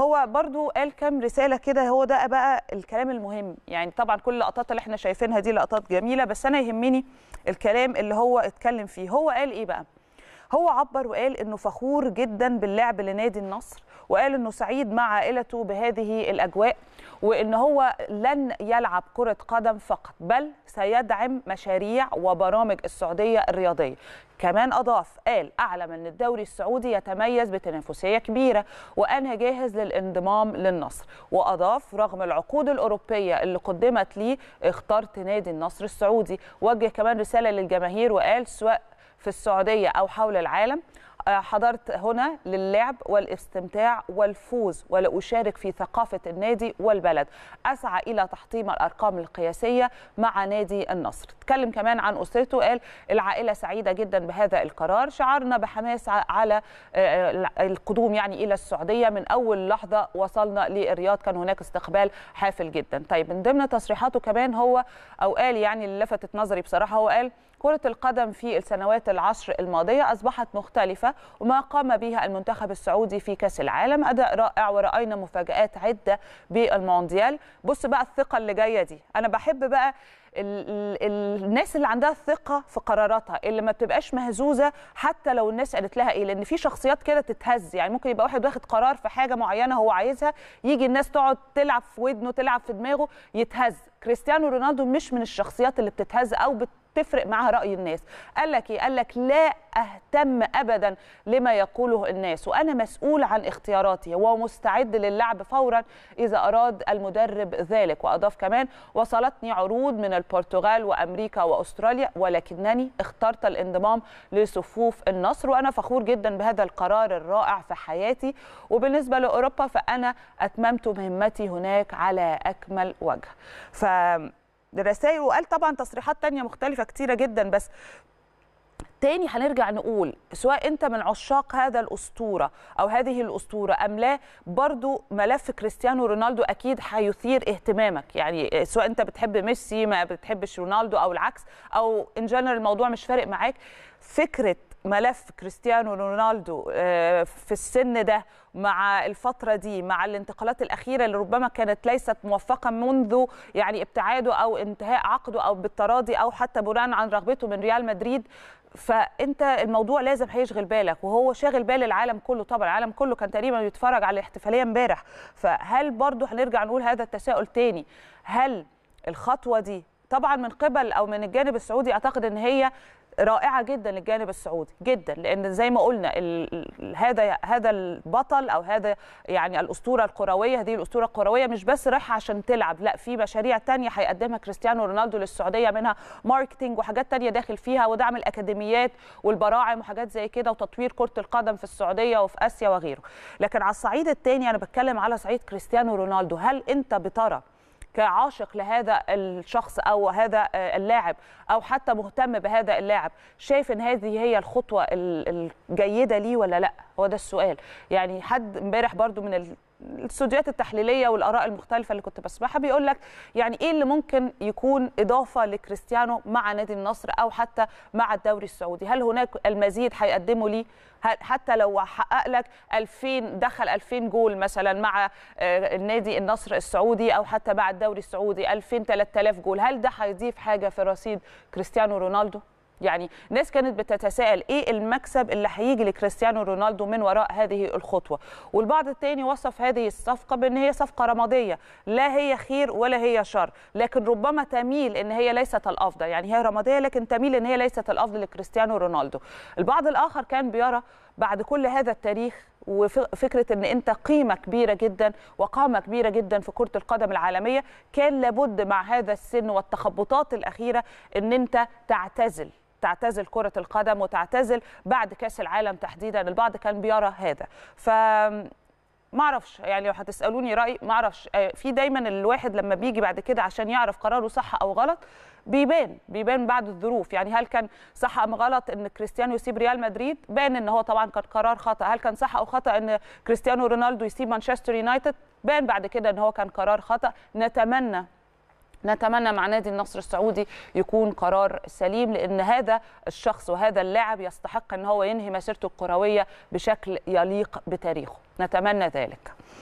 هو برضو قال كام رساله كده هو ده بقى الكلام المهم يعني طبعا كل اللقطات اللي احنا شايفينها دي لقطات جميله بس انا يهمني الكلام اللي هو اتكلم فيه هو قال ايه بقى هو عبر وقال انه فخور جدا باللعب لنادي النصر وقال انه سعيد مع عائلته بهذه الاجواء وان هو لن يلعب كره قدم فقط بل سيدعم مشاريع وبرامج السعوديه الرياضيه كمان أضاف قال أعلم أن الدوري السعودي يتميز بتنافسية كبيرة وأنا جاهز للانضمام للنصر وأضاف رغم العقود الأوروبية اللي قدمت لي اخترت نادي النصر السعودي وجه كمان رسالة للجماهير وقال سواء في السعوديه او حول العالم آه، حضرت هنا للعب والاستمتاع والفوز ولأشارك في ثقافة النادي والبلد أسعى إلى تحطيم الأرقام القياسية مع نادي النصر تكلم كمان عن أسرته قال العائلة سعيدة جدا بهذا القرار شعرنا بحماس على آه، القدوم يعني إلى السعودية من أول لحظة وصلنا للرياض كان هناك استقبال حافل جدا طيب من ضمن تصريحاته كمان هو أو قال يعني اللي لفتت نظري بصراحة هو قال كرة القدم في السنوات العشر الماضية أصبحت مختلفة وما قام بها المنتخب السعودي في كأس العالم أداء رائع ورأينا مفاجآت عدة بالمونديال بص بقى الثقة اللي جاية دي أنا بحب بقى الناس اللي عندها الثقه في قراراتها اللي ما بتبقاش مهزوزه حتى لو الناس قالت لها ايه لان في شخصيات كده تتهز يعني ممكن يبقى واحد واخد قرار في حاجه معينه هو عايزها يجي الناس تقعد تلعب في ودنه تلعب في دماغه يتهز كريستيانو رونالدو مش من الشخصيات اللي بتتهز او بت تفرق معها راي الناس قال لك ايه قال لك لا اهتم ابدا لما يقوله الناس وانا مسؤول عن اختياراتي ومستعد للعب فورا اذا اراد المدرب ذلك واضاف كمان وصلتني عروض من البرتغال وامريكا واستراليا ولكنني اخترت الانضمام لصفوف النصر وانا فخور جدا بهذا القرار الرائع في حياتي وبالنسبه لاوروبا فانا اتممت مهمتي هناك على اكمل وجه ف للرسائل وقال طبعا تصريحات تانية مختلفة كتيرة جدا بس تاني هنرجع نقول سواء انت من عشاق هذا الاسطوره او هذه الاسطوره ام لا برضو ملف كريستيانو رونالدو اكيد هيثير اهتمامك يعني سواء انت بتحب ميسي ما بتحبش رونالدو او العكس او ان جنرال الموضوع مش فارق معاك فكره ملف كريستيانو رونالدو آه، في السن ده مع الفتره دي مع الانتقالات الاخيره اللي ربما كانت ليست موفقه منذ يعني ابتعاده او انتهاء عقده او بالتراضي او حتى بناء عن رغبته من ريال مدريد فانت الموضوع لازم هيشغل بالك وهو شاغل بال العالم كله طبعا العالم كله كان تقريبا بيتفرج على الاحتفاليه امبارح فهل برضه هنرجع نقول هذا التساؤل تاني هل الخطوه دي طبعا من قبل او من الجانب السعودي اعتقد ان هي رائعه جدا للجانب السعودي جدا لان زي ما قلنا هذا هذا البطل او هذا يعني الاسطوره الكرويه هذه الاسطوره الكرويه مش بس رايحه عشان تلعب لا في مشاريع تانية هيقدمها كريستيانو رونالدو للسعوديه منها ماركتينج وحاجات تانية داخل فيها ودعم الاكاديميات والبراعم وحاجات زي كده وتطوير كره القدم في السعوديه وفي اسيا وغيره لكن على الصعيد الثاني انا بتكلم على صعيد كريستيانو رونالدو هل انت بترى كعاشق لهذا الشخص او هذا آه، اللاعب او حتى مهتم بهذا اللاعب شايف ان هذه هي الخطوه الجيده ليه ولا لا هو ده السؤال يعني حد امبارح برضو من الاستوديوهات التحليليه والاراء المختلفه اللي كنت بسمعها بيقول لك يعني ايه اللي ممكن يكون اضافه لكريستيانو مع نادي النصر او حتى مع الدوري السعودي هل هناك المزيد هيقدمه ليه حتى لو حقق لك 2000 دخل 2000 جول مثلا مع آه، النادي النصر السعودي او حتى مع الدوري السعودي 2000 3000 جول هل ده هيضيف حاجه في رصيد كريستيانو رونالدو يعني ناس كانت بتتساءل ايه المكسب اللي هيجي لكريستيانو رونالدو من وراء هذه الخطوه والبعض الثاني وصف هذه الصفقه بان هي صفقه رماديه لا هي خير ولا هي شر لكن ربما تميل ان هي ليست الافضل يعني هي رماديه لكن تميل ان هي ليست الافضل لكريستيانو رونالدو البعض الاخر كان بيرى بعد كل هذا التاريخ وفكره ان انت قيمه كبيره جدا وقامه كبيره جدا في كره القدم العالميه كان لابد مع هذا السن والتخبطات الاخيره ان انت تعتزل تعتزل كرة القدم وتعتزل بعد كأس العالم تحديدا البعض كان بيرى هذا ف ما اعرفش يعني لو هتسالوني راي ما اعرفش آه، في دايما الواحد لما بيجي بعد كده عشان يعرف قراره صح او غلط بيبان بيبان بعد الظروف يعني هل كان صح ام غلط ان كريستيانو يسيب ريال مدريد بان ان هو طبعا كان قرار خطا هل كان صح او خطا ان كريستيانو رونالدو يسيب مانشستر يونايتد بان بعد كده ان هو كان قرار خطا نتمنى نتمنى مع نادي النصر السعودي يكون قرار سليم لان هذا الشخص وهذا اللاعب يستحق ان هو ينهي مسيرته الكرويه بشكل يليق بتاريخه نتمنى ذلك